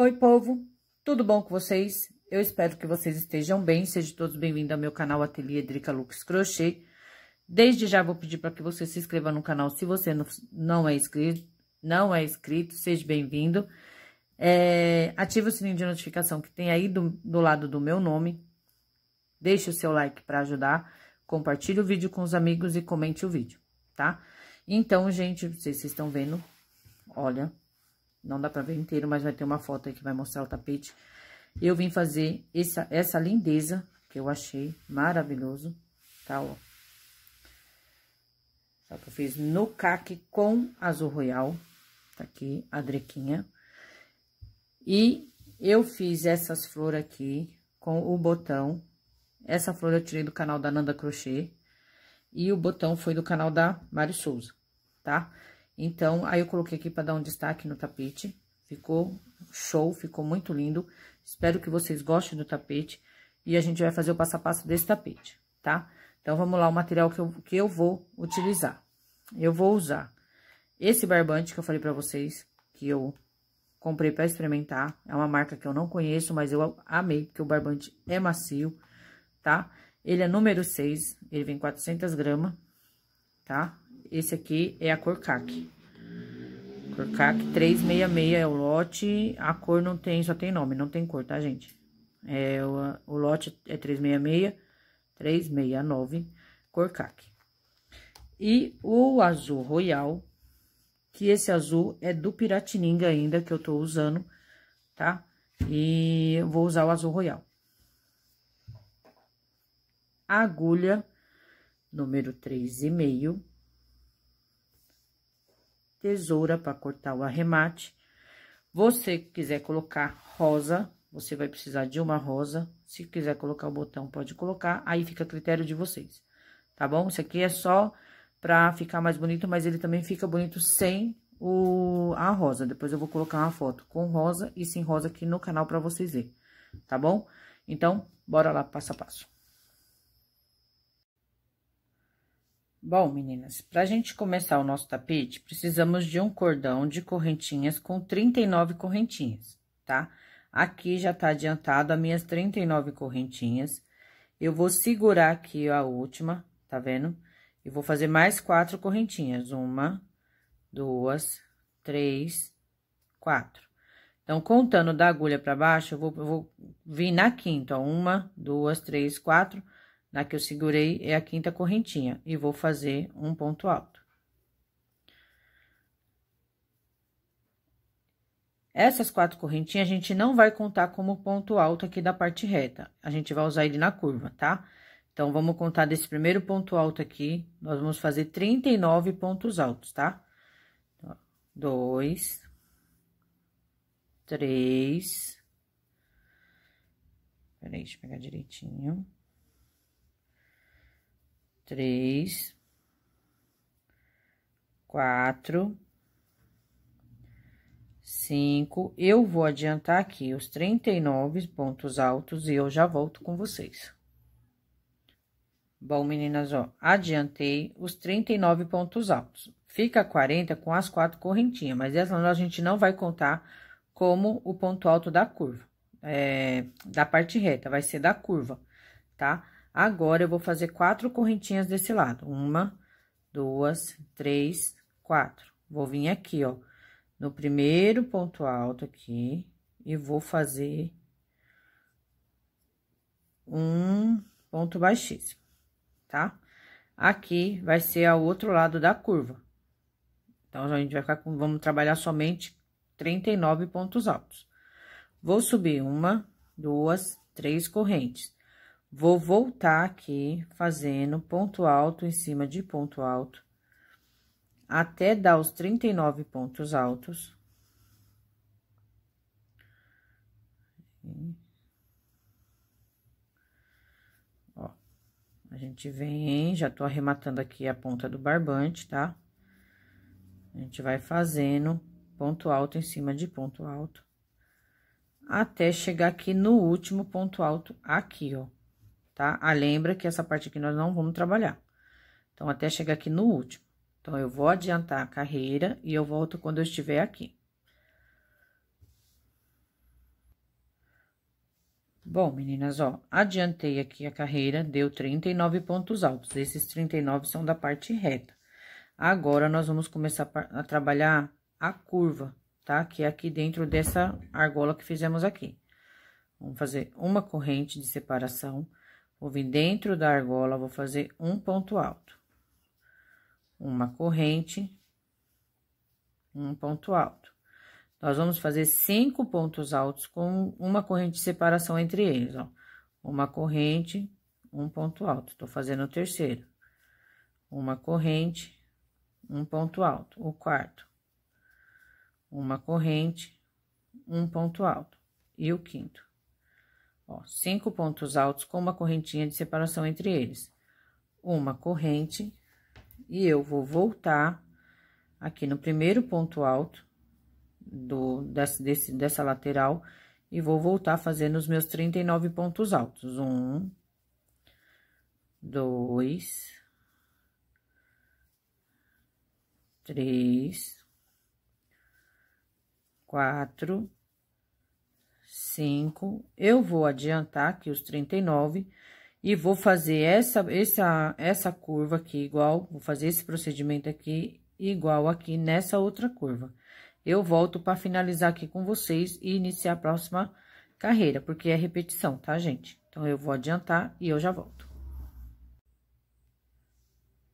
Oi, povo! Tudo bom com vocês? Eu espero que vocês estejam bem. Sejam todos bem-vindos ao meu canal Ateliê Drica Lux Crochê. Desde já vou pedir para que você se inscreva no canal se você não é inscrito. Não é inscrito, seja bem-vindo. É, ative o sininho de notificação que tem aí do, do lado do meu nome. Deixe o seu like para ajudar. Compartilhe o vídeo com os amigos e comente o vídeo, tá? Então, gente, vocês estão vendo, olha, não dá pra ver inteiro, mas vai ter uma foto aí que vai mostrar o tapete. Eu vim fazer essa, essa lindeza, que eu achei maravilhoso, tá, ó. Só que eu fiz no caque com azul royal, tá aqui a drequinha. E eu fiz essas flores aqui com o botão. Essa flor eu tirei do canal da Nanda Crochê. E o botão foi do canal da Mari Souza, tá? Então, aí eu coloquei aqui para dar um destaque no tapete. Ficou show, ficou muito lindo. Espero que vocês gostem do tapete. E a gente vai fazer o passo a passo desse tapete, tá? Então, vamos lá, o material que eu, que eu vou utilizar. Eu vou usar esse barbante que eu falei para vocês, que eu comprei para experimentar. É uma marca que eu não conheço, mas eu amei, porque o barbante é macio, tá? Ele é número 6, ele vem 400 gramas, tá? Esse aqui é a cor caque. Cor caque 366 é o lote. A cor não tem, só tem nome, não tem cor, tá, gente? É, o, o lote é 366, 369, cor caque. E o azul royal, que esse azul é do Piratininga ainda, que eu tô usando, tá? E eu vou usar o azul royal. A agulha número 3,5 tesoura para cortar o arremate. Você quiser colocar rosa, você vai precisar de uma rosa. Se quiser colocar o botão, pode colocar. Aí fica a critério de vocês, tá bom? Isso aqui é só para ficar mais bonito, mas ele também fica bonito sem o, a rosa. Depois eu vou colocar uma foto com rosa e sem rosa aqui no canal para vocês verem, tá bom? Então, bora lá passo a passo. Bom, meninas, para a gente começar o nosso tapete, precisamos de um cordão de correntinhas com 39 correntinhas, tá? Aqui já tá adiantado as minhas 39 correntinhas. Eu vou segurar aqui a última, tá vendo? E vou fazer mais quatro correntinhas. Uma, duas, três, quatro. Então, contando da agulha para baixo, eu vou, eu vou vir na quinta, ó. Uma, duas, três, quatro na que eu segurei é a quinta correntinha e vou fazer um ponto alto. Essas quatro correntinhas a gente não vai contar como ponto alto aqui da parte reta. A gente vai usar ele na curva, tá? Então, vamos contar desse primeiro ponto alto aqui. Nós vamos fazer 39 pontos altos, tá? Dois. Três. Peraí, deixa eu pegar direitinho três, quatro, cinco. Eu vou adiantar aqui os 39 pontos altos e eu já volto com vocês. Bom, meninas, ó, adiantei os 39 pontos altos. Fica 40 com as quatro correntinhas, mas essa a gente não vai contar como o ponto alto da curva, é, da parte reta, vai ser da curva, tá? Agora, eu vou fazer quatro correntinhas desse lado. Uma, duas, três, quatro. Vou vir aqui, ó, no primeiro ponto alto aqui, e vou fazer um ponto baixíssimo, tá? Aqui vai ser ao outro lado da curva. Então, a gente vai ficar com, vamos trabalhar somente 39 pontos altos. Vou subir uma, duas, três correntes. Vou voltar aqui fazendo ponto alto em cima de ponto alto, até dar os 39 pontos altos. Ó, a gente vem, já tô arrematando aqui a ponta do barbante, tá? A gente vai fazendo ponto alto em cima de ponto alto, até chegar aqui no último ponto alto aqui, ó tá? Ah, lembra que essa parte aqui nós não vamos trabalhar. Então, até chegar aqui no último. Então, eu vou adiantar a carreira e eu volto quando eu estiver aqui. Bom, meninas, ó, adiantei aqui a carreira, deu 39 pontos altos. Esses 39 são da parte reta. Agora, nós vamos começar a trabalhar a curva, tá? Que é aqui dentro dessa argola que fizemos aqui. Vamos fazer uma corrente de separação. Vou vir dentro da argola, vou fazer um ponto alto. Uma corrente, um ponto alto. Nós vamos fazer cinco pontos altos com uma corrente de separação entre eles, ó. Uma corrente, um ponto alto. Tô fazendo o terceiro. Uma corrente, um ponto alto. O quarto. Uma corrente, um ponto alto. E o quinto. Ó, cinco pontos altos com uma correntinha de separação entre eles. Uma corrente, e eu vou voltar aqui no primeiro ponto alto do, desse, desse, dessa lateral e vou voltar fazendo os meus 39 pontos altos. Um, dois, três, quatro, 35, eu vou adiantar aqui os 39 e vou fazer essa, essa, essa curva aqui igual, vou fazer esse procedimento aqui igual aqui nessa outra curva. Eu volto para finalizar aqui com vocês e iniciar a próxima carreira, porque é repetição, tá, gente? Então, eu vou adiantar e eu já volto.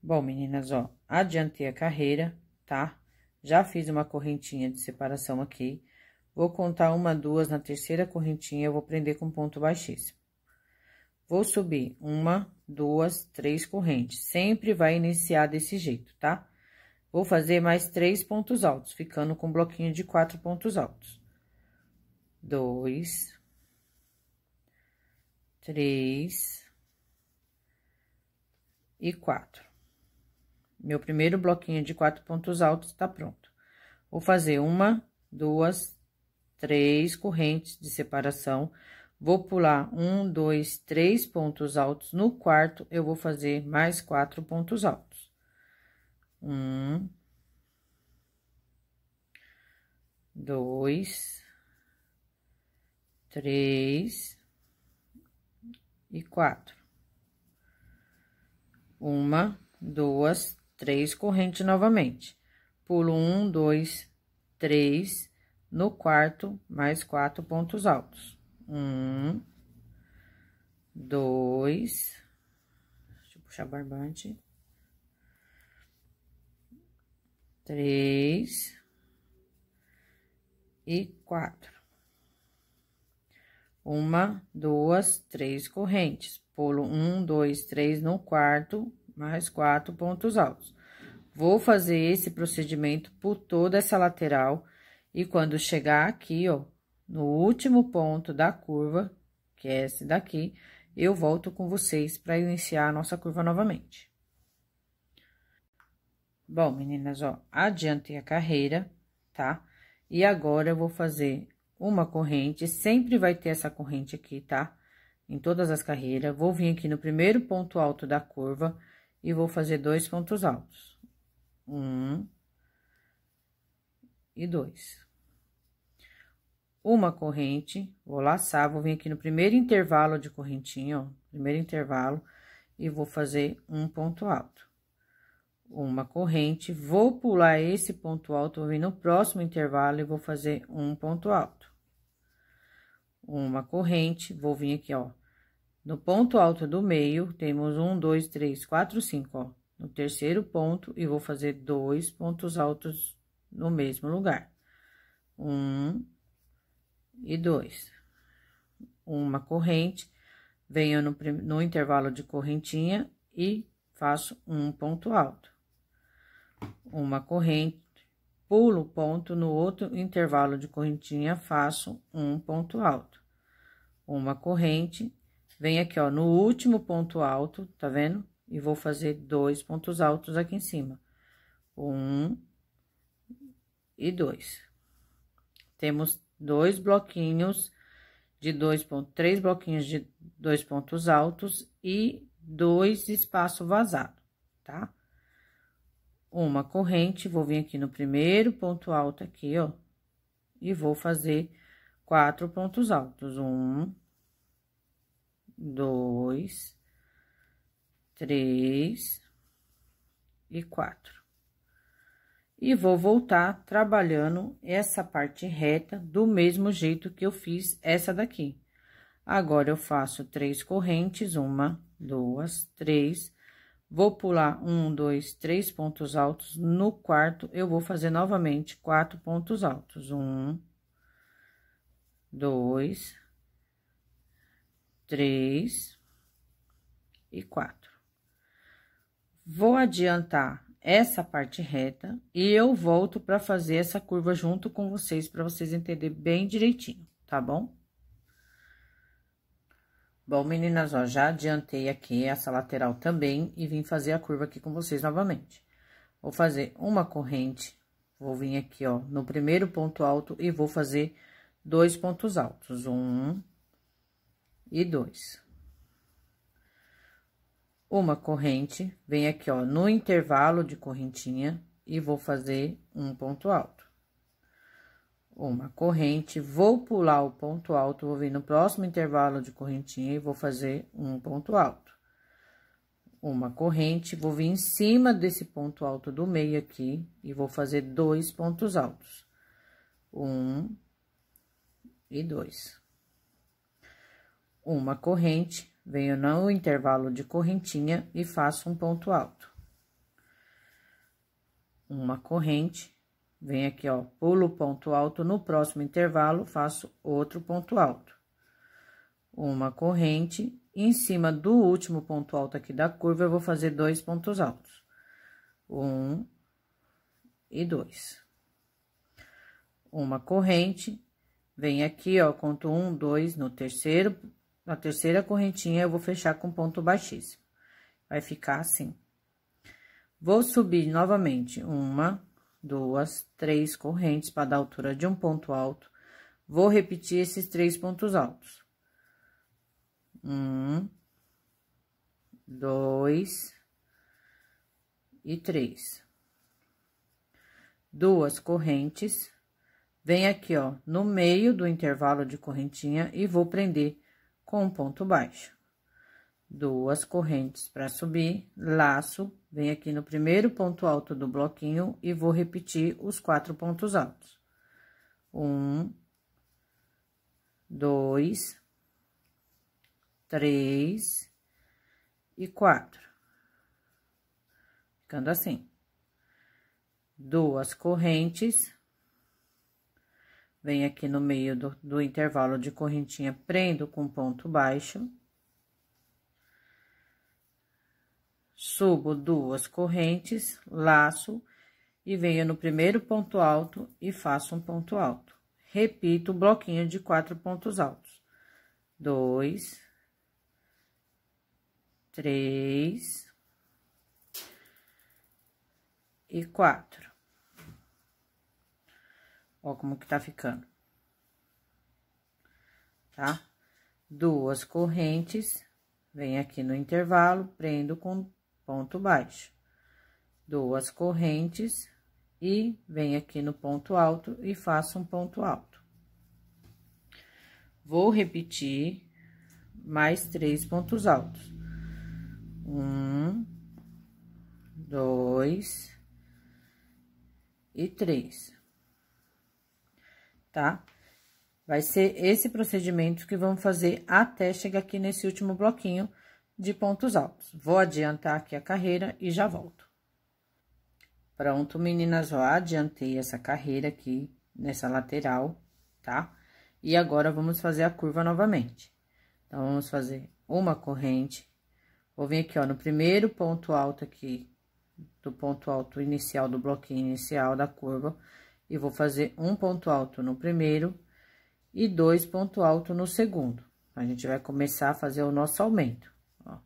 Bom, meninas, ó, adiantei a carreira, tá? Já fiz uma correntinha de separação aqui. Vou contar uma, duas, na terceira correntinha eu vou prender com ponto baixíssimo. Vou subir uma, duas, três correntes. Sempre vai iniciar desse jeito, tá? Vou fazer mais três pontos altos, ficando com um bloquinho de quatro pontos altos. Dois. Três. E quatro. Meu primeiro bloquinho de quatro pontos altos tá pronto. Vou fazer uma, duas, três correntes de separação. Vou pular um, dois, três pontos altos. No quarto, eu vou fazer mais quatro pontos altos. Um, dois, três e quatro. Uma, duas, três correntes novamente. Pulo um, dois, três, no quarto, mais quatro pontos altos. Um, dois, deixa eu puxar barbante, três e quatro. Uma, duas, três correntes. Pulo um, dois, três no quarto, mais quatro pontos altos. Vou fazer esse procedimento por toda essa lateral e quando chegar aqui, ó, no último ponto da curva, que é esse daqui, eu volto com vocês para iniciar a nossa curva novamente. Bom, meninas, ó, adiantei a carreira, tá? E agora eu vou fazer uma corrente, sempre vai ter essa corrente aqui, tá? Em todas as carreiras, vou vir aqui no primeiro ponto alto da curva e vou fazer dois pontos altos. Um e dois uma corrente, vou laçar, vou vir aqui no primeiro intervalo de correntinha, ó, primeiro intervalo, e vou fazer um ponto alto. Uma corrente, vou pular esse ponto alto, vou vir no próximo intervalo e vou fazer um ponto alto. Uma corrente, vou vir aqui, ó, no ponto alto do meio, temos um, dois, três, quatro, cinco, ó, no terceiro ponto, e vou fazer dois pontos altos no mesmo lugar. Um, e dois. Uma corrente, venho no, no intervalo de correntinha e faço um ponto alto. Uma corrente, pulo o ponto no outro intervalo de correntinha, faço um ponto alto. Uma corrente, venho aqui, ó, no último ponto alto, tá vendo? E vou fazer dois pontos altos aqui em cima. Um e dois. Temos dois bloquinhos de dois pontos, três bloquinhos de dois pontos altos e dois espaço vazado, tá? Uma corrente, vou vir aqui no primeiro ponto alto aqui, ó, e vou fazer quatro pontos altos. Um, dois, três e quatro. E vou voltar trabalhando essa parte reta do mesmo jeito que eu fiz essa daqui. Agora, eu faço três correntes, uma, duas, três. Vou pular um, dois, três pontos altos. No quarto, eu vou fazer novamente quatro pontos altos. Um, dois, três e quatro. Vou adiantar essa parte reta e eu volto para fazer essa curva junto com vocês para vocês entenderem bem direitinho, tá bom? Bom, meninas, ó, já adiantei aqui essa lateral também e vim fazer a curva aqui com vocês novamente. Vou fazer uma corrente, vou vir aqui, ó, no primeiro ponto alto e vou fazer dois pontos altos, um e dois uma corrente, vem aqui, ó, no intervalo de correntinha e vou fazer um ponto alto. Uma corrente, vou pular o ponto alto, vou vir no próximo intervalo de correntinha e vou fazer um ponto alto. Uma corrente, vou vir em cima desse ponto alto do meio aqui e vou fazer dois pontos altos. Um e dois. Uma corrente, Venho no intervalo de correntinha e faço um ponto alto. Uma corrente, venho aqui, ó, pulo ponto alto, no próximo intervalo faço outro ponto alto. Uma corrente, em cima do último ponto alto aqui da curva, eu vou fazer dois pontos altos. Um e dois. Uma corrente, vem aqui, ó, conto um, dois, no terceiro na terceira correntinha, eu vou fechar com ponto baixíssimo. Vai ficar assim. Vou subir novamente uma, duas, três correntes para dar altura de um ponto alto. Vou repetir esses três pontos altos. Um, dois e três. Duas correntes. Vem aqui, ó, no meio do intervalo de correntinha e vou prender com um ponto baixo. Duas correntes para subir, laço, venho aqui no primeiro ponto alto do bloquinho e vou repetir os quatro pontos altos. Um, dois, três e quatro. Ficando assim. Duas correntes venho aqui no meio do, do intervalo de correntinha, prendo com ponto baixo. Subo duas correntes, laço e venho no primeiro ponto alto e faço um ponto alto. Repito o bloquinho de quatro pontos altos. Dois, três e quatro. Ó como que tá ficando. Tá? Duas correntes, vem aqui no intervalo, prendo com ponto baixo. Duas correntes e vem aqui no ponto alto e faço um ponto alto. Vou repetir mais três pontos altos. Um, dois e três tá? Vai ser esse procedimento que vamos fazer até chegar aqui nesse último bloquinho de pontos altos. Vou adiantar aqui a carreira e já volto. Pronto, meninas, ó, adiantei essa carreira aqui nessa lateral, tá? E agora, vamos fazer a curva novamente. Então, vamos fazer uma corrente. Vou vir aqui, ó, no primeiro ponto alto aqui, do ponto alto inicial, do bloquinho inicial da curva e vou fazer um ponto alto no primeiro e dois ponto alto no segundo. A gente vai começar a fazer o nosso aumento, ó.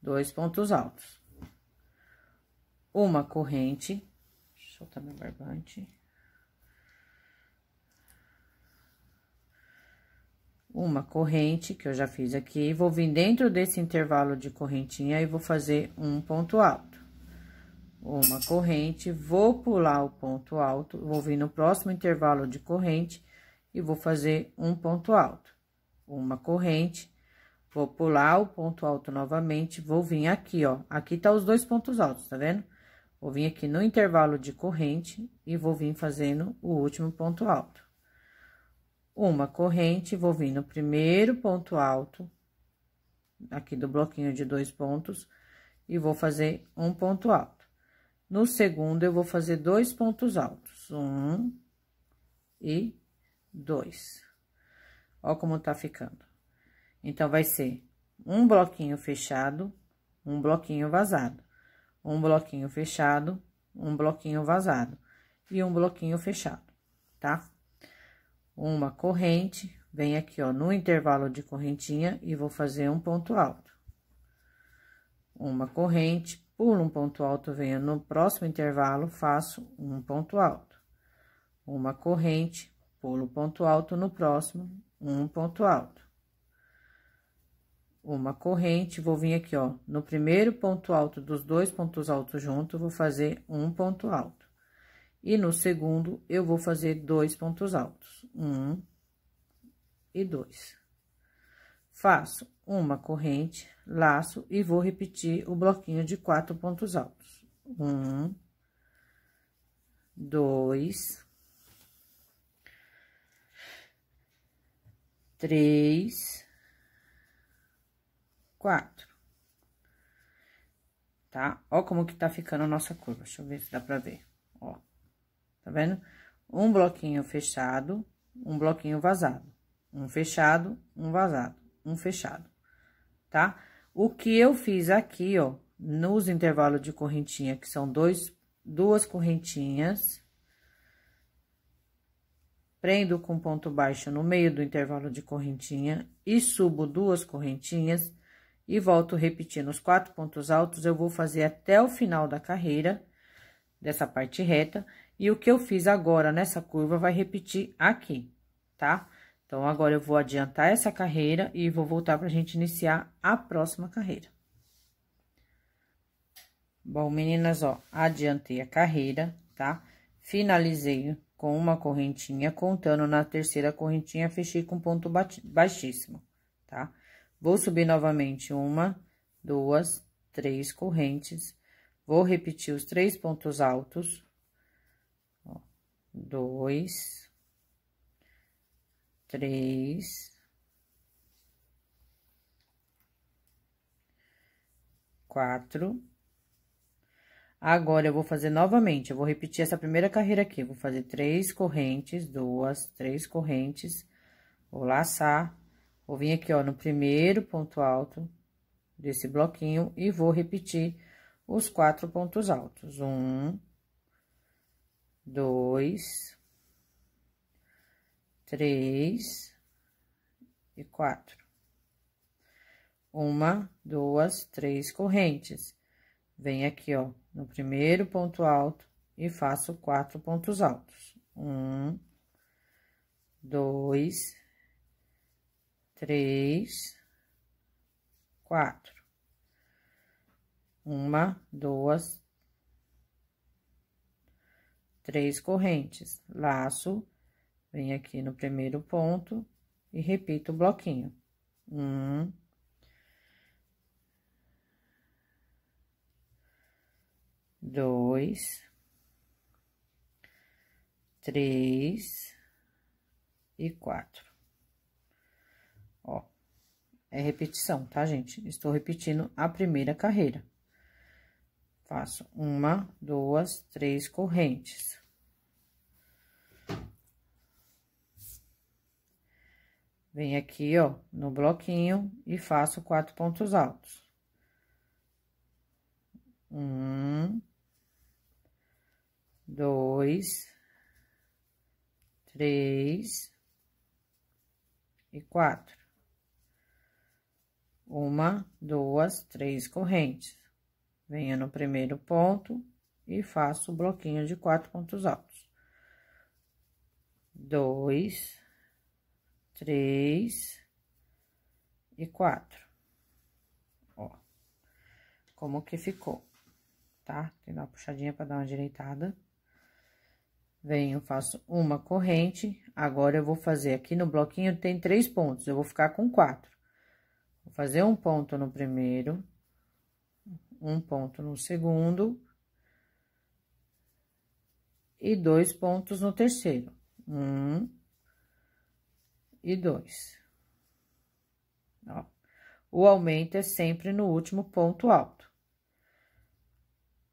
Dois pontos altos. Uma corrente, deixa eu soltar meu barbante. Uma corrente, que eu já fiz aqui, vou vir dentro desse intervalo de correntinha e vou fazer um ponto alto uma corrente, vou pular o ponto alto, vou vir no próximo intervalo de corrente e vou fazer um ponto alto. Uma corrente, vou pular o ponto alto novamente, vou vir aqui, ó. Aqui tá os dois pontos altos, tá vendo? Vou vir aqui no intervalo de corrente e vou vir fazendo o último ponto alto. Uma corrente, vou vir no primeiro ponto alto, aqui do bloquinho de dois pontos, e vou fazer um ponto alto. No segundo, eu vou fazer dois pontos altos. Um e dois. Ó como tá ficando. Então, vai ser um bloquinho fechado, um bloquinho vazado. Um bloquinho fechado, um bloquinho vazado. E um bloquinho fechado, tá? Uma corrente, vem aqui, ó, no intervalo de correntinha e vou fazer um ponto alto. Uma corrente, pulo um ponto alto, venho no próximo intervalo, faço um ponto alto. Uma corrente, pulo ponto alto no próximo, um ponto alto. Uma corrente, vou vir aqui, ó, no primeiro ponto alto dos dois pontos altos juntos, vou fazer um ponto alto. E no segundo, eu vou fazer dois pontos altos, um e dois. Faço uma corrente, laço e vou repetir o bloquinho de quatro pontos altos. Um, dois, três, quatro. Tá? Ó como que tá ficando a nossa curva. Deixa eu ver se dá pra ver. Ó, tá vendo? Um bloquinho fechado, um bloquinho vazado. Um fechado, um vazado, um fechado tá? O que eu fiz aqui, ó, nos intervalos de correntinha, que são dois, duas correntinhas, prendo com ponto baixo no meio do intervalo de correntinha e subo duas correntinhas e volto repetindo os quatro pontos altos, eu vou fazer até o final da carreira, dessa parte reta, e o que eu fiz agora nessa curva vai repetir aqui, tá? Então, agora eu vou adiantar essa carreira e vou voltar pra gente iniciar a próxima carreira. Bom, meninas, ó, adiantei a carreira, tá? Finalizei com uma correntinha, contando na terceira correntinha, fechei com ponto baixíssimo, tá? Vou subir novamente uma, duas, três correntes, vou repetir os três pontos altos, ó, dois, três, quatro. Agora, eu vou fazer novamente, eu vou repetir essa primeira carreira aqui. vou fazer três correntes, duas, três correntes, vou laçar, vou vir aqui, ó, no primeiro ponto alto desse bloquinho e vou repetir os quatro pontos altos. Um, dois, três e quatro. Uma, duas, três correntes. Venho aqui, ó, no primeiro ponto alto e faço quatro pontos altos. Um, dois, três, quatro. Uma, duas, três correntes. Laço Venho aqui no primeiro ponto e repito o bloquinho. Um. Dois. Três. E quatro. Ó. É repetição, tá, gente? Estou repetindo a primeira carreira. Faço uma, duas, três correntes. Venho aqui, ó, no bloquinho e faço quatro pontos altos. Um, dois, três e quatro. Uma, duas, três correntes. Venho no primeiro ponto e faço o bloquinho de quatro pontos altos. Dois, três e quatro. Ó, como que ficou, tá? Tem uma puxadinha para dar uma direitada. Venho, faço uma corrente. Agora, eu vou fazer aqui no bloquinho, tem três pontos, eu vou ficar com quatro. Vou fazer um ponto no primeiro, um ponto no segundo e dois pontos no terceiro. Um, e dois. Ó, o aumento é sempre no último ponto alto.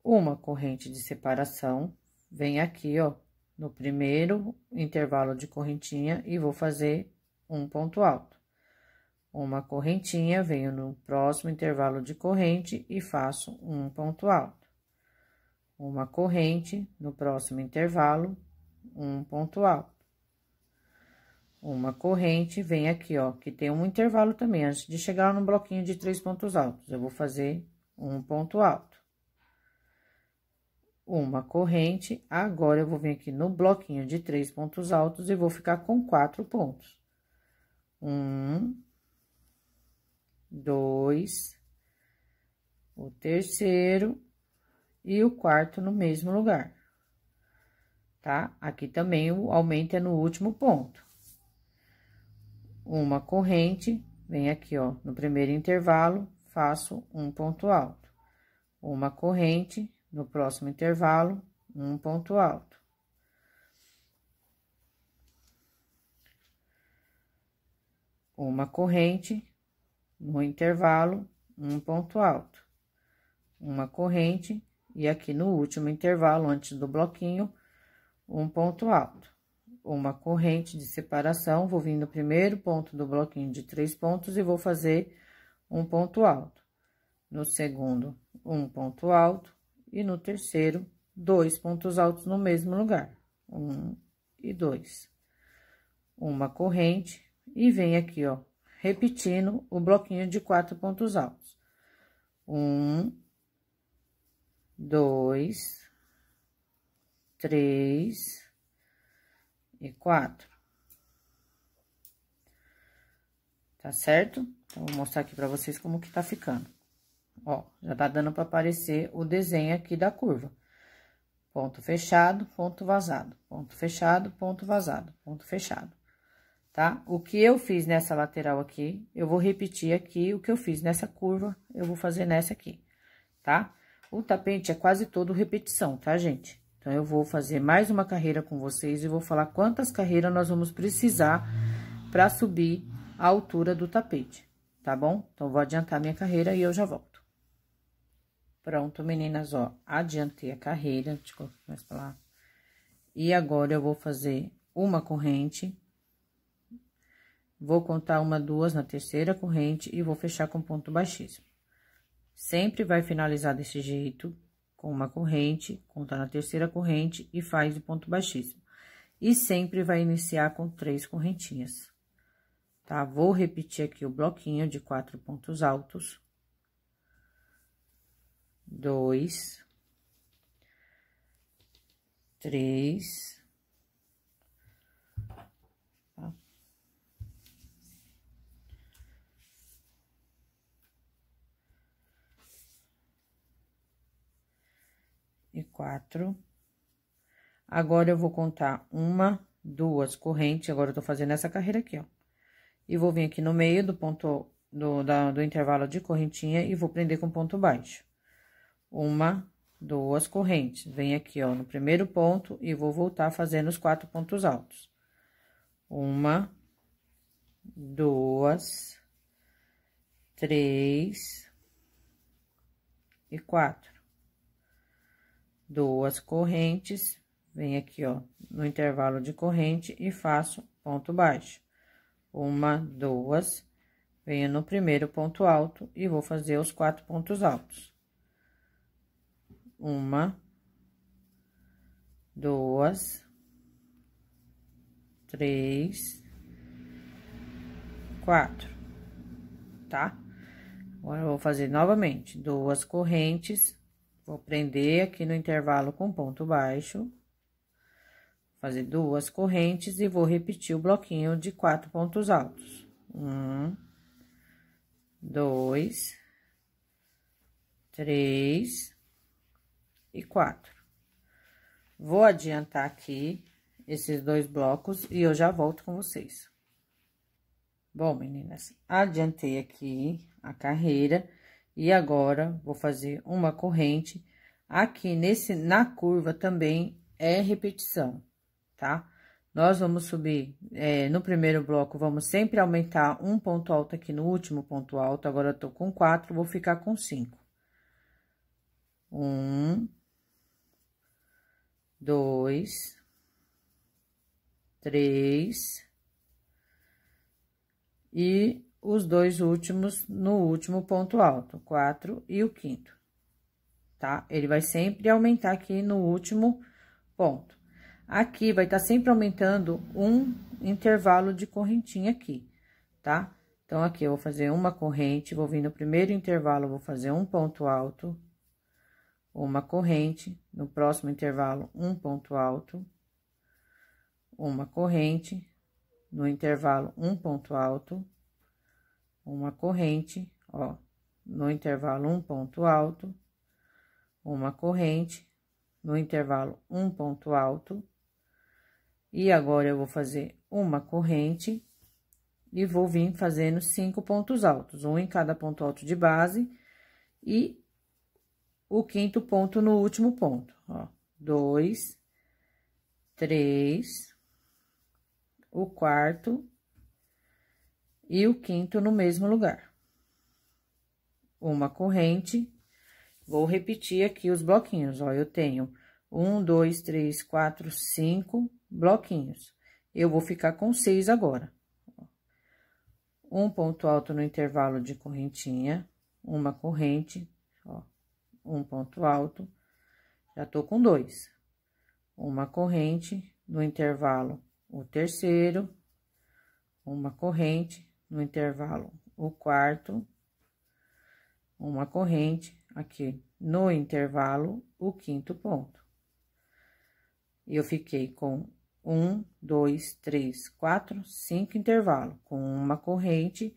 Uma corrente de separação, vem aqui, ó, no primeiro intervalo de correntinha e vou fazer um ponto alto. Uma correntinha, venho no próximo intervalo de corrente e faço um ponto alto. Uma corrente, no próximo intervalo, um ponto alto uma corrente, vem aqui, ó, que tem um intervalo também, antes de chegar no bloquinho de três pontos altos. Eu vou fazer um ponto alto. Uma corrente, agora eu vou vir aqui no bloquinho de três pontos altos e vou ficar com quatro pontos. Um, dois, o terceiro e o quarto no mesmo lugar, tá? Aqui também o aumento é no último ponto uma corrente, vem aqui, ó, no primeiro intervalo, faço um ponto alto. Uma corrente, no próximo intervalo, um ponto alto. Uma corrente, no intervalo, um ponto alto. Uma corrente, e aqui no último intervalo, antes do bloquinho, um ponto alto uma corrente de separação, vou vir no primeiro ponto do bloquinho de três pontos e vou fazer um ponto alto. No segundo, um ponto alto e no terceiro, dois pontos altos no mesmo lugar, um e dois. Uma corrente e vem aqui, ó, repetindo o bloquinho de quatro pontos altos. Um, dois, três, e quatro. Tá certo? Então, vou mostrar aqui pra vocês como que tá ficando. Ó, já tá dando pra aparecer o desenho aqui da curva. Ponto fechado, ponto vazado, ponto fechado, ponto vazado, ponto fechado, tá? O que eu fiz nessa lateral aqui, eu vou repetir aqui o que eu fiz nessa curva, eu vou fazer nessa aqui, tá? O tapete é quase todo repetição, tá, gente? Então, eu vou fazer mais uma carreira com vocês e vou falar quantas carreiras nós vamos precisar para subir a altura do tapete, tá bom? Então, vou adiantar minha carreira e eu já volto. Pronto, meninas, ó, adiantei a carreira, deixa eu mais pra lá. E agora, eu vou fazer uma corrente, vou contar uma, duas na terceira corrente e vou fechar com ponto baixíssimo. Sempre vai finalizar desse jeito, com uma corrente, conta na terceira corrente e faz o ponto baixíssimo. E sempre vai iniciar com três correntinhas, tá? Vou repetir aqui o bloquinho de quatro pontos altos. Dois. Três. e quatro. Agora, eu vou contar uma, duas correntes, agora eu tô fazendo essa carreira aqui, ó. E vou vir aqui no meio do ponto, do, da, do intervalo de correntinha e vou prender com ponto baixo. Uma, duas correntes. Vem aqui, ó, no primeiro ponto e vou voltar fazendo os quatro pontos altos. Uma, duas, três e quatro duas correntes, vem aqui, ó, no intervalo de corrente e faço ponto baixo. Uma, duas, venho no primeiro ponto alto e vou fazer os quatro pontos altos. Uma, duas, três, quatro, tá? Agora, eu vou fazer novamente duas correntes, Vou prender aqui no intervalo com ponto baixo. Fazer duas correntes e vou repetir o bloquinho de quatro pontos altos. Um, dois, três e quatro. Vou adiantar aqui esses dois blocos e eu já volto com vocês. Bom, meninas, adiantei aqui a carreira e agora, vou fazer uma corrente. Aqui nesse, na curva também é repetição, tá? Nós vamos subir, é, no primeiro bloco, vamos sempre aumentar um ponto alto aqui no último ponto alto. Agora, eu tô com quatro, vou ficar com cinco. Um, dois, três e os dois últimos no último ponto alto, quatro e o quinto, tá? Ele vai sempre aumentar aqui no último ponto. Aqui vai estar tá sempre aumentando um intervalo de correntinha aqui, tá? Então, aqui eu vou fazer uma corrente, vou vir no primeiro intervalo, vou fazer um ponto alto, uma corrente, no próximo intervalo, um ponto alto, uma corrente, no intervalo, um ponto alto, uma corrente, ó, no intervalo um ponto alto, uma corrente, no intervalo um ponto alto, e agora eu vou fazer uma corrente e vou vir fazendo cinco pontos altos, um em cada ponto alto de base e o quinto ponto no último ponto, ó, dois, três, o quarto, e o quinto no mesmo lugar. Uma corrente, vou repetir aqui os bloquinhos, ó, eu tenho um, dois, três, quatro, cinco bloquinhos. Eu vou ficar com seis agora. Um ponto alto no intervalo de correntinha, uma corrente, ó, um ponto alto, já tô com dois. Uma corrente, no intervalo, o terceiro, uma corrente, no intervalo o quarto, uma corrente aqui no intervalo o quinto ponto. E eu fiquei com um, dois, três, quatro, cinco intervalo com uma corrente.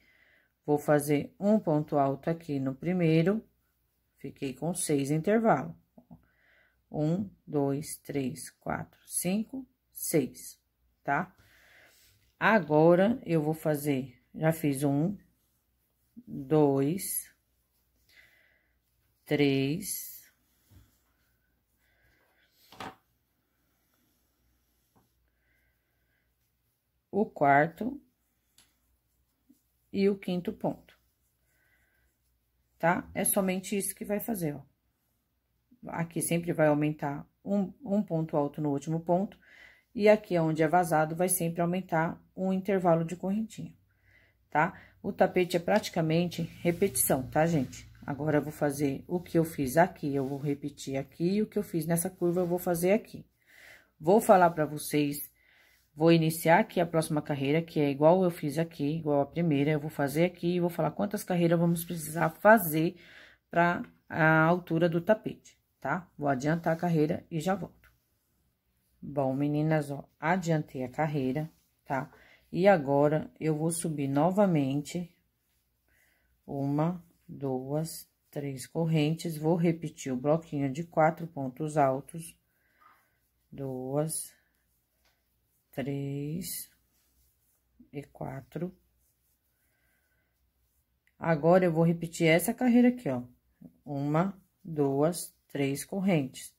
Vou fazer um ponto alto aqui no primeiro, fiquei com seis intervalo. Um, dois, três, quatro, cinco, seis, tá? Agora, eu vou fazer já fiz um, dois, três, o quarto e o quinto ponto, tá? É somente isso que vai fazer, ó. Aqui sempre vai aumentar um, um ponto alto no último ponto, e aqui onde é vazado vai sempre aumentar um intervalo de correntinha tá? O tapete é praticamente repetição, tá, gente? Agora, eu vou fazer o que eu fiz aqui, eu vou repetir aqui, e o que eu fiz nessa curva, eu vou fazer aqui. Vou falar pra vocês, vou iniciar aqui a próxima carreira, que é igual eu fiz aqui, igual a primeira, eu vou fazer aqui e vou falar quantas carreiras vamos precisar fazer pra a altura do tapete, tá? Vou adiantar a carreira e já volto. Bom, meninas, ó, adiantei a carreira, tá? Tá? E agora, eu vou subir novamente uma, duas, três correntes, vou repetir o bloquinho de quatro pontos altos, duas, três e quatro. Agora, eu vou repetir essa carreira aqui, ó, uma, duas, três correntes.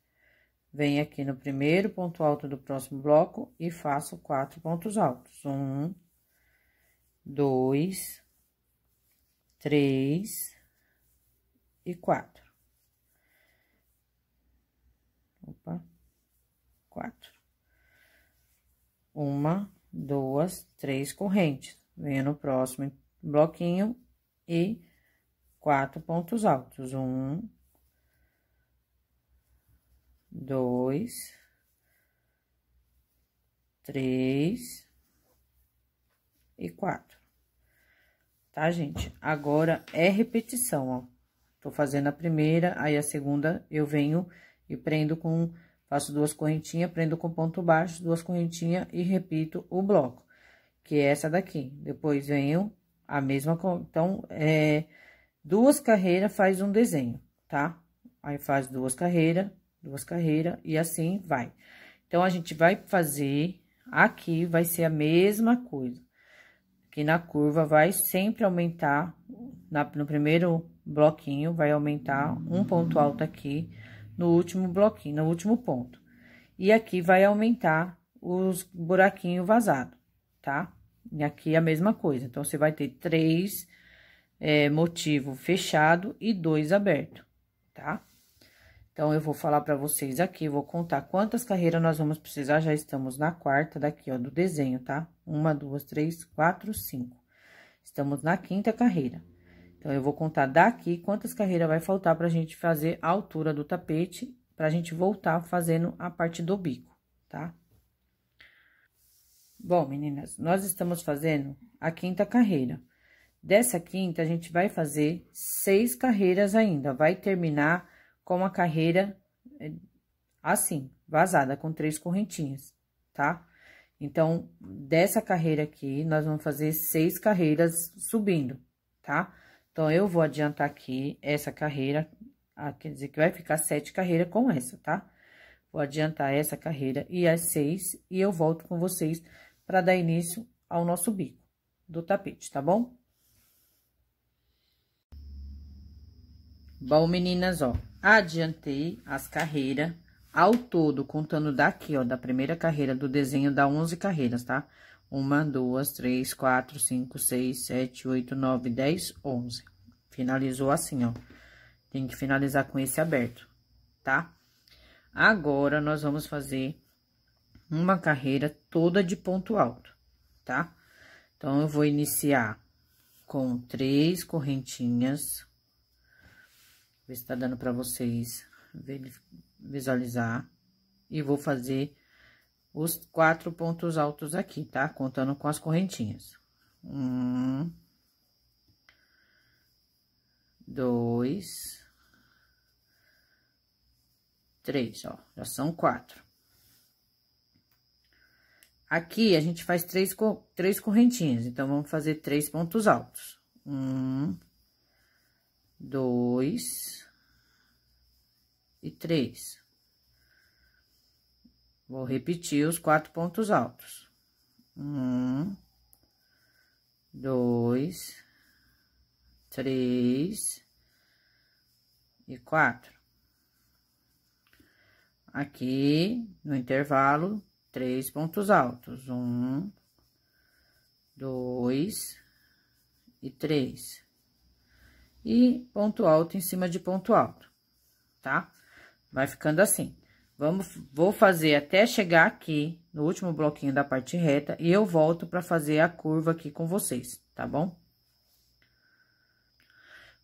Venho aqui no primeiro ponto alto do próximo bloco e faço quatro pontos altos. Um, dois, três e quatro. Opa, quatro. Uma, duas, três correntes. Venho no próximo bloquinho e quatro pontos altos. Um, dois, três e quatro. Tá, gente? Agora é repetição, ó. Tô fazendo a primeira, aí a segunda eu venho e prendo com... Faço duas correntinhas, prendo com ponto baixo, duas correntinhas e repito o bloco, que é essa daqui. Depois venho a mesma... Então, é... Duas carreiras faz um desenho, tá? Aí faz duas carreiras, duas carreiras e assim vai. Então, a gente vai fazer aqui, vai ser a mesma coisa. Aqui na curva vai sempre aumentar, na, no primeiro bloquinho vai aumentar um ponto alto aqui, no último bloquinho, no último ponto. E aqui vai aumentar os buraquinhos vazados, tá? E aqui é a mesma coisa. Então, você vai ter três é, motivo fechado e dois aberto, tá? Então, eu vou falar para vocês aqui, vou contar quantas carreiras nós vamos precisar, já estamos na quarta daqui, ó, do desenho, tá? Uma, duas, três, quatro, cinco. Estamos na quinta carreira. Então, eu vou contar daqui quantas carreiras vai faltar pra gente fazer a altura do tapete, pra gente voltar fazendo a parte do bico, tá? Bom, meninas, nós estamos fazendo a quinta carreira. Dessa quinta, a gente vai fazer seis carreiras ainda, vai terminar com a carreira é, assim, vazada, com três correntinhas, tá? Então, dessa carreira aqui, nós vamos fazer seis carreiras subindo, tá? Então, eu vou adiantar aqui essa carreira, ah, quer dizer que vai ficar sete carreiras com essa, tá? Vou adiantar essa carreira e as seis, e eu volto com vocês para dar início ao nosso bico do tapete, tá bom? Bom, meninas, ó, adiantei as carreiras ao todo, contando daqui, ó, da primeira carreira do desenho, dá 11 carreiras, tá? Uma, duas, três, quatro, cinco, seis, sete, oito, nove, dez, onze. Finalizou assim, ó. Tem que finalizar com esse aberto, tá? Agora, nós vamos fazer uma carreira toda de ponto alto, tá? Então, eu vou iniciar com três correntinhas Ver se tá dando pra vocês visualizar. E vou fazer os quatro pontos altos aqui, tá? Contando com as correntinhas. Um. Dois. Três, ó. Já são quatro. Aqui, a gente faz três, três correntinhas. Então, vamos fazer três pontos altos. Um dois e três. Vou repetir os quatro pontos altos. Um, dois, três e quatro. Aqui, no intervalo, três pontos altos. Um, dois e três e ponto alto em cima de ponto alto, tá? Vai ficando assim. Vamos, vou fazer até chegar aqui no último bloquinho da parte reta e eu volto para fazer a curva aqui com vocês, tá bom?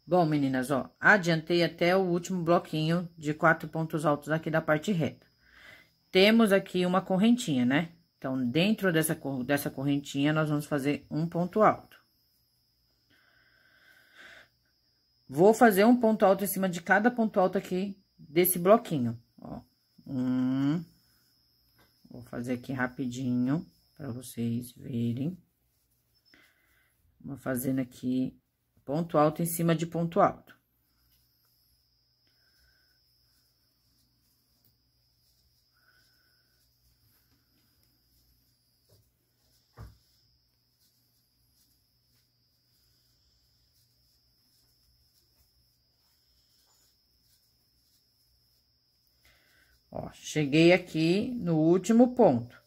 Bom, meninas, ó, adiantei até o último bloquinho de quatro pontos altos aqui da parte reta. Temos aqui uma correntinha, né? Então, dentro dessa, dessa correntinha, nós vamos fazer um ponto alto. Vou fazer um ponto alto em cima de cada ponto alto aqui desse bloquinho, ó. Um. Vou fazer aqui rapidinho para vocês verem. Vou fazendo aqui ponto alto em cima de ponto alto. Ó, cheguei aqui no último ponto.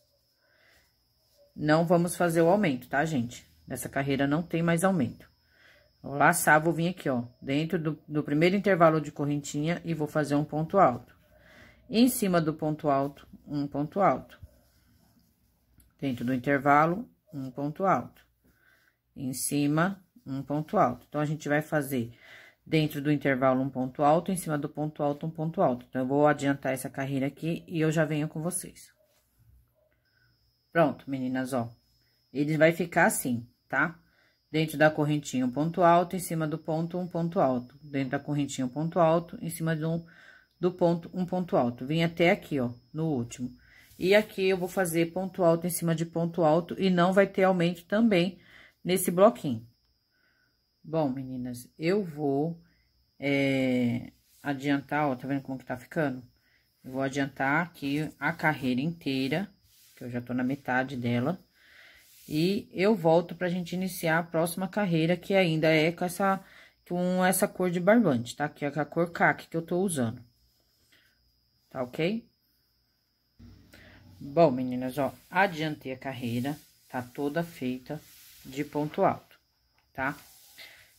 Não vamos fazer o aumento, tá, gente? Nessa carreira não tem mais aumento. Vou laçar, vou vir aqui, ó, dentro do, do primeiro intervalo de correntinha e vou fazer um ponto alto. Em cima do ponto alto, um ponto alto. Dentro do intervalo, um ponto alto. Em cima, um ponto alto. Então, a gente vai fazer dentro do intervalo um ponto alto, em cima do ponto alto um ponto alto. Então, eu vou adiantar essa carreira aqui e eu já venho com vocês. Pronto, meninas, ó. Ele vai ficar assim, tá? Dentro da correntinha um ponto alto, em cima do ponto um ponto alto. Dentro da correntinha um ponto alto, em cima do, do ponto um ponto alto. Vim até aqui, ó, no último. E aqui eu vou fazer ponto alto em cima de ponto alto e não vai ter aumento também nesse bloquinho. Bom, meninas, eu vou é, adiantar, ó, tá vendo como que tá ficando? Eu vou adiantar aqui a carreira inteira, que eu já tô na metade dela. E eu volto pra gente iniciar a próxima carreira, que ainda é com essa, com essa cor de barbante, tá? Que é a cor caque que eu tô usando. Tá ok? Bom, meninas, ó, adiantei a carreira, tá toda feita de ponto alto, tá?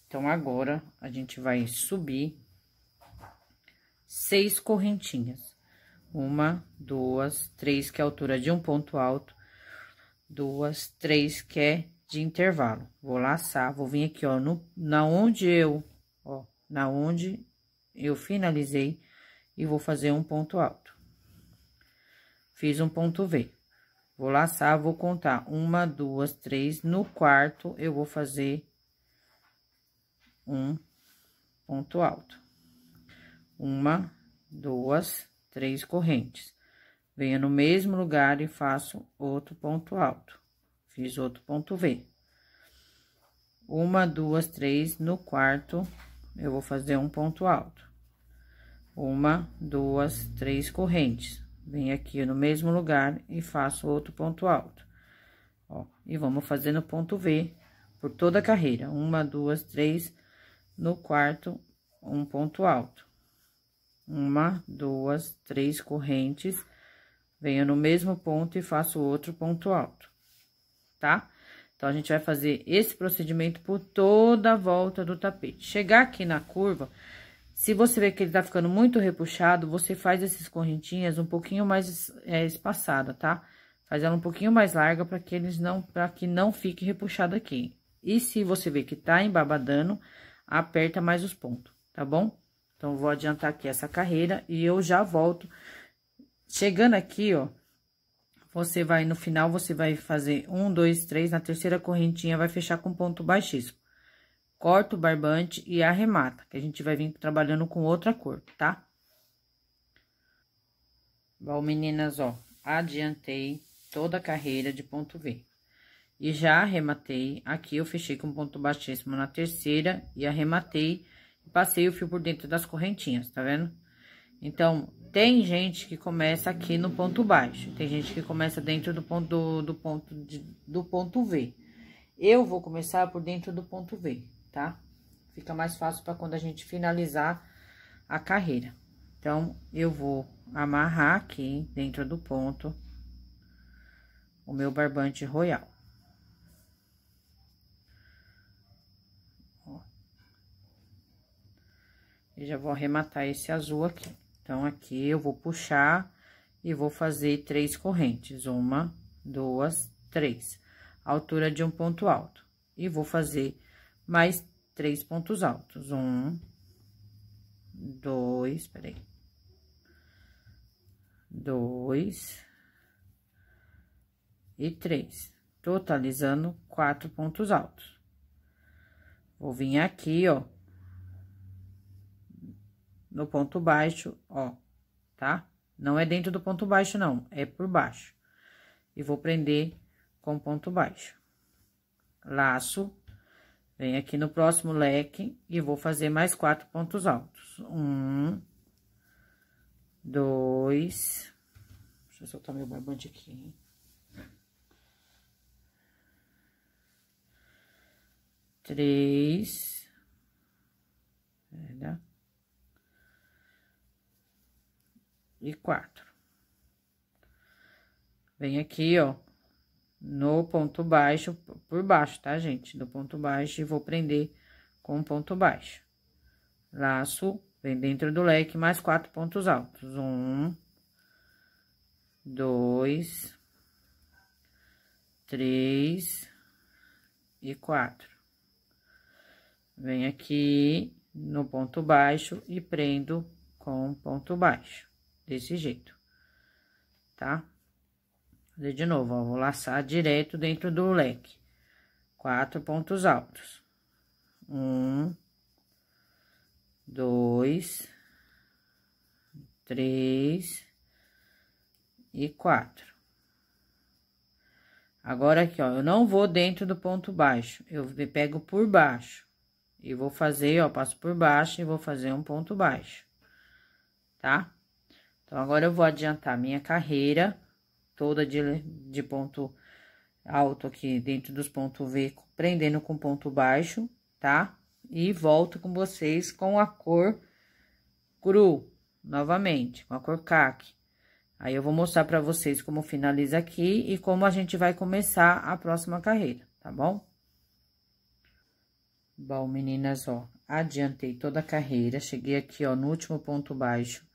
Então, agora, a gente vai subir seis correntinhas. Uma, duas, três, que é a altura de um ponto alto. Duas, três, que é de intervalo. Vou laçar, vou vir aqui, ó, no, na onde eu, ó, na onde eu finalizei e vou fazer um ponto alto. Fiz um ponto V. Vou laçar, vou contar uma, duas, três. No quarto, eu vou fazer um ponto alto. Uma, duas, três correntes. Venho no mesmo lugar e faço outro ponto alto. Fiz outro ponto V. Uma, duas, três, no quarto, eu vou fazer um ponto alto. Uma, duas, três correntes. Venho aqui no mesmo lugar e faço outro ponto alto. Ó, e vamos fazendo ponto V por toda a carreira. Uma, duas, três, no quarto um ponto alto. Uma, duas, três correntes, venho no mesmo ponto e faço outro ponto alto, tá? Então, a gente vai fazer esse procedimento por toda a volta do tapete. Chegar aqui na curva, se você ver que ele tá ficando muito repuxado, você faz essas correntinhas um pouquinho mais é, espaçada, tá? Faz ela um pouquinho mais larga para que eles não, para que não fique repuxado aqui. E se você ver que tá embabadando, aperta mais os pontos, tá bom? Então, vou adiantar aqui essa carreira e eu já volto. Chegando aqui, ó, você vai, no final, você vai fazer um, dois, três, na terceira correntinha, vai fechar com ponto baixíssimo. Corta o barbante e arremata, que a gente vai vir trabalhando com outra cor, tá? Bom, meninas, ó, adiantei toda a carreira de ponto V e já arrematei. Aqui eu fechei com ponto baixíssimo na terceira e arrematei e passei o fio por dentro das correntinhas, tá vendo? Então, tem gente que começa aqui no ponto baixo, tem gente que começa dentro do ponto do, do ponto de, do ponto V. Eu vou começar por dentro do ponto V, tá? Fica mais fácil para quando a gente finalizar a carreira. Então, eu vou amarrar aqui dentro do ponto o meu barbante royal. E já vou arrematar esse azul aqui. Então, aqui eu vou puxar e vou fazer três correntes. Uma, duas, três. Altura de um ponto alto. E vou fazer mais três pontos altos. Um, dois, peraí. Dois e três. Totalizando quatro pontos altos. Vou vir aqui, ó, no ponto baixo, ó, tá? Não é dentro do ponto baixo, não, é por baixo. E vou prender com ponto baixo. Laço, vem aqui no próximo leque e vou fazer mais quatro pontos altos. Um, dois, deixa eu soltar meu barbante aqui, hein? Três, é, né? e quatro. Vem aqui, ó, no ponto baixo, por baixo, tá, gente? Do ponto baixo e vou prender com ponto baixo. Laço, vem dentro do leque, mais quatro pontos altos. Um, dois, três e quatro. Venho aqui no ponto baixo e prendo com ponto baixo desse jeito, tá? Fazer de novo, ó, vou laçar direto dentro do leque. Quatro pontos altos. Um, dois, três e quatro. Agora aqui, ó, eu não vou dentro do ponto baixo, eu pego por baixo. E vou fazer, ó, passo por baixo e vou fazer um ponto baixo, tá? Então, agora eu vou adiantar minha carreira toda de, de ponto alto aqui dentro dos pontos V, prendendo com ponto baixo, tá? E volto com vocês com a cor cru, novamente, com a cor caque. Aí, eu vou mostrar para vocês como finaliza aqui e como a gente vai começar a próxima carreira, tá bom? Bom, meninas, ó, adiantei toda a carreira, cheguei aqui, ó, no último ponto baixo,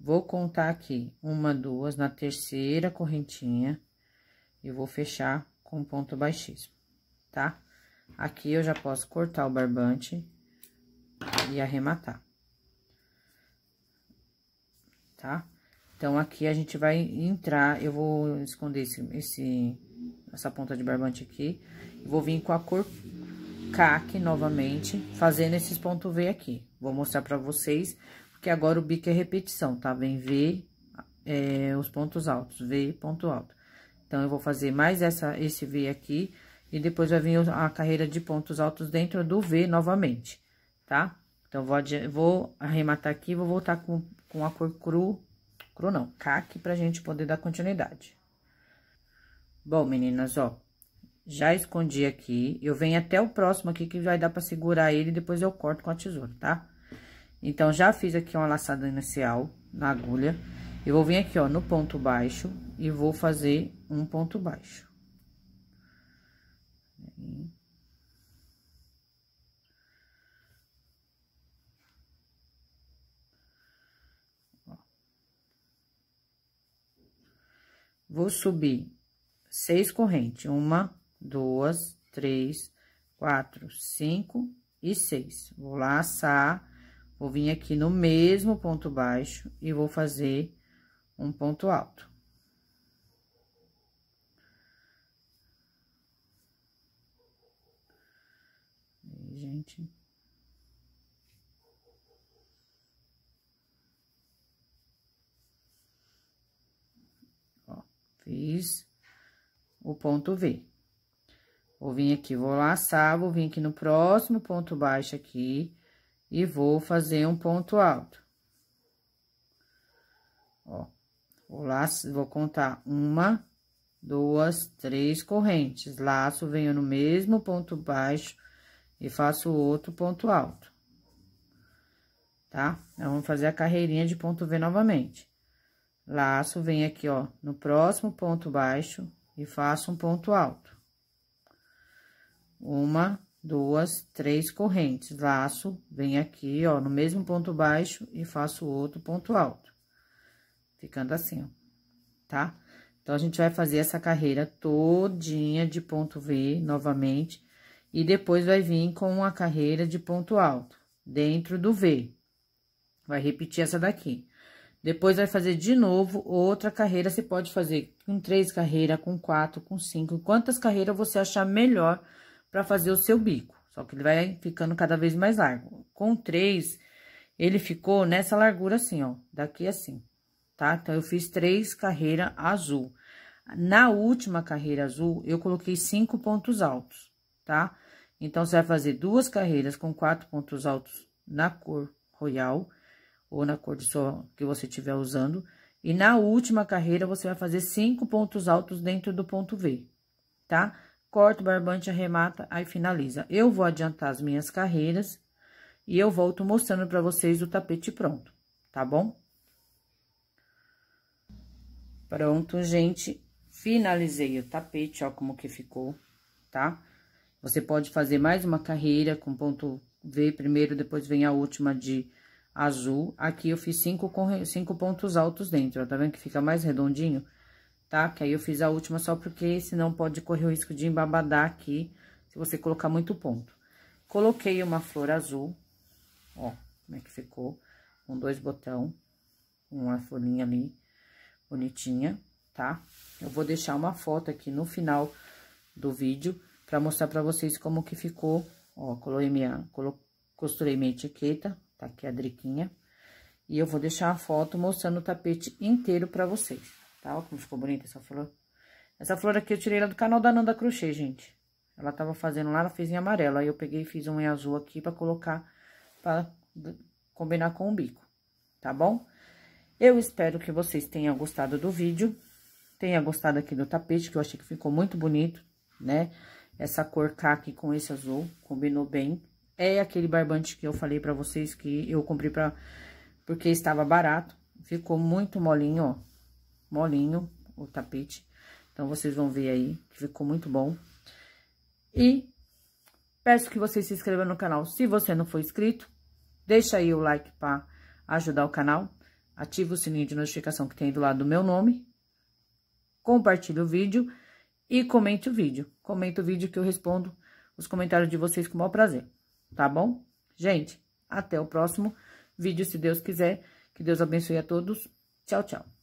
Vou contar aqui uma, duas, na terceira correntinha, e vou fechar com ponto baixíssimo, tá? Aqui eu já posso cortar o barbante e arrematar, tá? Então, aqui a gente vai entrar, eu vou esconder esse, esse essa ponta de barbante aqui, vou vir com a cor caque novamente, fazendo esses pontos V aqui. Vou mostrar pra vocês porque agora o bico é repetição, tá? Vem V, é, os pontos altos, V ponto alto. Então, eu vou fazer mais essa, esse V aqui, e depois vai vir a carreira de pontos altos dentro do V novamente, tá? Então, vou, vou arrematar aqui, vou voltar com, com a cor cru, cru não, caque, pra gente poder dar continuidade. Bom, meninas, ó, já escondi aqui, eu venho até o próximo aqui, que vai dar pra segurar ele, depois eu corto com a tesoura, tá? Tá? Então, já fiz aqui uma laçada inicial na agulha. Eu vou vir aqui, ó, no ponto baixo e vou fazer um ponto baixo. Vou subir seis correntes. Uma, duas, três, quatro, cinco e seis. Vou laçar Vou vir aqui no mesmo ponto baixo e vou fazer um ponto alto. Aí, gente. Ó, fiz o ponto V. Vou vir aqui, vou laçar, vou vir aqui no próximo ponto baixo aqui e vou fazer um ponto alto. Ó, vou lá, vou contar uma, duas, três correntes. Laço, venho no mesmo ponto baixo e faço outro ponto alto. Tá? Então, vamos fazer a carreirinha de ponto V novamente. Laço, venho aqui, ó, no próximo ponto baixo e faço um ponto alto. Uma, duas, três correntes. Laço, vem aqui, ó, no mesmo ponto baixo e faço outro ponto alto. Ficando assim, ó, tá? Então, a gente vai fazer essa carreira todinha de ponto V novamente. E depois vai vir com a carreira de ponto alto, dentro do V. Vai repetir essa daqui. Depois, vai fazer de novo outra carreira. Você pode fazer com três carreiras, com quatro, com cinco. Quantas carreiras você achar melhor para fazer o seu bico. Só que ele vai ficando cada vez mais largo. Com três, ele ficou nessa largura assim, ó, daqui assim, tá? Então, eu fiz três carreira azul. Na última carreira azul, eu coloquei cinco pontos altos, tá? Então, você vai fazer duas carreiras com quatro pontos altos na cor royal, ou na cor de sua, que você estiver usando. E na última carreira, você vai fazer cinco pontos altos dentro do ponto V, tá? corta o barbante, arremata, aí finaliza. Eu vou adiantar as minhas carreiras e eu volto mostrando para vocês o tapete pronto, tá bom? Pronto, gente, finalizei o tapete, ó como que ficou, tá? Você pode fazer mais uma carreira com ponto V primeiro, depois vem a última de azul. Aqui eu fiz cinco, cinco pontos altos dentro, ó, tá vendo que fica mais redondinho? tá? Que aí eu fiz a última só porque senão pode correr o risco de embabadar aqui, se você colocar muito ponto. Coloquei uma flor azul, ó, como é que ficou, com dois botão, uma folhinha ali, bonitinha, tá? Eu vou deixar uma foto aqui no final do vídeo para mostrar para vocês como que ficou, ó, coloquei minha, colo, costurei minha etiqueta, tá aqui a driquinha. E eu vou deixar a foto mostrando o tapete inteiro para vocês. Tá? ó, como ficou bonita essa flor. Essa flor aqui eu tirei ela do canal da Nanda Crochê, gente. Ela tava fazendo lá, ela fez em amarelo. Aí eu peguei e fiz um em azul aqui pra colocar, pra combinar com o bico, tá bom? Eu espero que vocês tenham gostado do vídeo. Tenha gostado aqui do tapete, que eu achei que ficou muito bonito, né? Essa cor aqui com esse azul, combinou bem. É aquele barbante que eu falei pra vocês que eu comprei pra... Porque estava barato. Ficou muito molinho, ó molinho o tapete. Então, vocês vão ver aí que ficou muito bom. E peço que vocês se inscrevam no canal se você não for inscrito. Deixa aí o like para ajudar o canal. Ativa o sininho de notificação que tem do lado do meu nome. Compartilhe o vídeo e comente o vídeo. Comenta o vídeo que eu respondo os comentários de vocês com o maior prazer, tá bom? Gente, até o próximo vídeo, se Deus quiser. Que Deus abençoe a todos. Tchau, tchau.